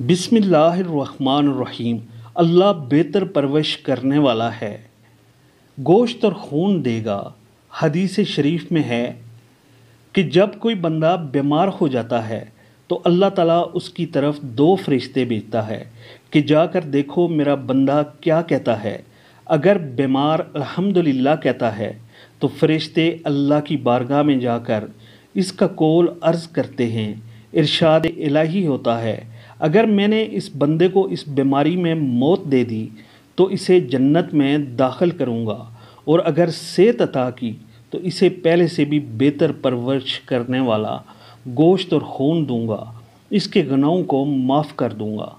बिसमीम अल्लाह बेहतर परवरिश करने वाला है गोश्त और खून देगा हदीस शरीफ में है कि जब कोई बंदा बीमार हो जाता है तो अल्लाह ताला उसकी तरफ दो फरिश्ते भेजता है कि जाकर देखो मेरा बंदा क्या कहता है अगर बीमार अल्हम्दुलिल्लाह कहता है तो फरिश्ते अल्लाह की बारगाह में जाकर इसका कोल अर्ज़ करते हैं इरशाद इलाही होता है अगर मैंने इस बंदे को इस बीमारी में मौत दे दी तो इसे जन्नत में दाखिल करूँगा और अगर सेहत अता की तो इसे पहले से भी बेहतर परवरिश करने वाला गोश्त और खून दूंगा इसके गनाहों को माफ़ कर दूंगा